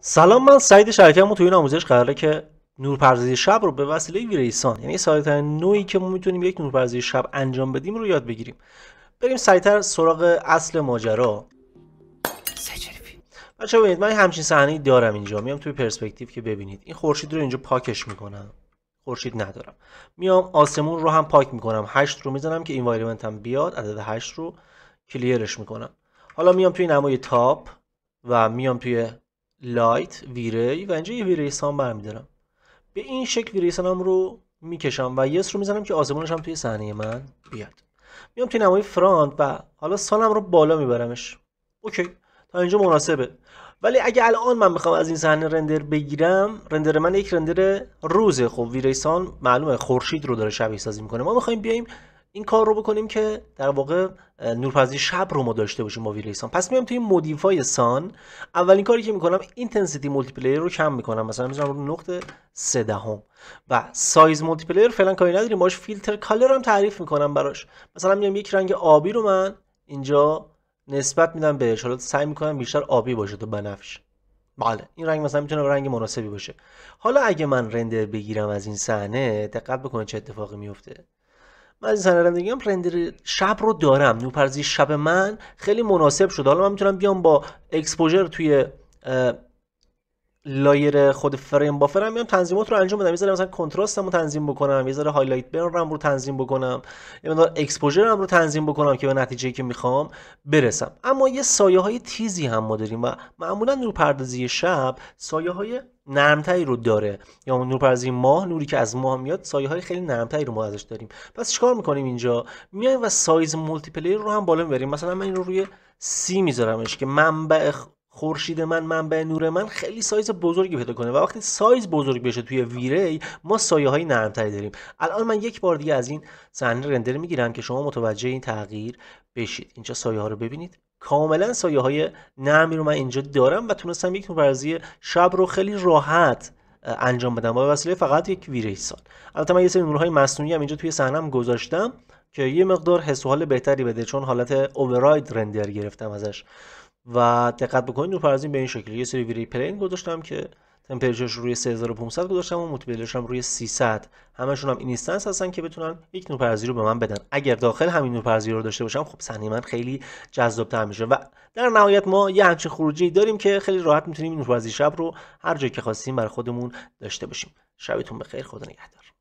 سلام من سعید هم تو این آموزش قراره که نورپردازی شب رو به وسیله ویریسان یعنی سادهترین نوعی که ما میتونیم یک نورپردازی شب انجام بدیم رو یاد بگیریم بریم سریعتر سراغ اصل ماجرا بچه ببینید من همچین صحنه دارم اینجا میام توی پرسپکتیو که ببینید این خورشید رو اینجا پاکش میکنم خورشید ندارم میام آسمون رو هم پاک میکنم هشت رو میزنم که اینوایرمنت هم بیاد عدد هشت رو کلیرش میکنم حالا میام توی نمای تاپ و میام توی لایت ویری و اینجا یه ویریسان برمیدارم به این شکل هم رو میکشم و یس رو میزنم که آزمونش هم توی صحنه من بیاد میام توی نمای فرانت و حالا سانم رو بالا میبرمش اوکی تا اینجا مناسبه ولی اگه الان من میخوام از این صحنه رندر بگیرم رندر من یک رندر روزه خب ویریسان معلومه خورشید رو داره شبیه سازی میکنه ما میخوایم بیایم این کار رو بکنیم که در واقع نورپردازی شب رو ما داشته باشیم با ویلیسان پس میام توی مودیفای سان اولین کاری که میکنم اینتنسیتی مولتی رو کم میکنم مثلا میذارم رو نقطه 3 دهم و سایز مولتی پلیر فعلا کاری نداریم باش فیلتر کالر هم تعریف میکنم براش مثلا میام یک رنگ آبی رو من اینجا نسبت میدم به حالا سعی میکنم بیشتر آبی باشه تو بنفش بله این رنگ مثلا میتونه رنگ مناسبی باشه حالا اگه من رندر بگیرم از این صحنه دقت بکنید چه اتفاقی میفته من از سنرم رندر شب رو دارم نوپرزی شب من خیلی مناسب شد حالا من میتونم بیام با اکسپوژر توی لایر خود فریم بافر هم میام تنظیمات رو انجام بدم میذارم مثلا کنتراستم رو تنظیم بکنم یه هایلایت برن رو تنظیم بکنم یه مقدار اکسپوژر رو تنظیم بکنم که به نتیجه که میخوام برسم اما یه سایه های تیزی هم ما داریم و معمولا نورپردازی شب سایه های نرمتری رو داره یا نورپردازی ماه نوری که از ماه میاد سایه های خیلی نرمتری رو ما ازش داریم پس چیکار میکنیم اینجا میایم و سایز مولتی رو هم بالا میبریم مثلا من این رو روی سی میذارمش که منبع خورشید من منبع نور من خیلی سایز بزرگی پیدا کنه و وقتی سایز بزرگ بشه توی ویری ما سایه های نرمتری داریم الان من یک بار دیگه از این صحنه رندر میگیرم که شما متوجه این تغییر بشید اینجا سایه ها رو ببینید کاملا سایه های نرمی رو من اینجا دارم و تونستم یک نورزی شب رو خیلی راحت انجام بدم با وسیله فقط یک سال البته من یه سری نورهای مصنوعی هم اینجا توی صحنه گذاشتم که یه مقدار حس بهتری بده چون حالت اوورراید رندر گرفتم ازش و دقت بکنید نور به این شکل یه سری ویری پلین گذاشتم که تمپرچرش روی 3500 گذاشتم و مولتیپلش هم روی 300 همشون هم اینستنس هستن که بتونن یک نورپردازی رو به من بدن اگر داخل همین نورپردازی رو داشته باشم خب صحنه من خیلی جذابتر میشه و در نهایت ما یه همچین خروجی داریم که خیلی راحت میتونیم نورپردازی شب رو هر جایی که خواستیم بر خودمون داشته باشیم شبتون بخیر خدا نگهدار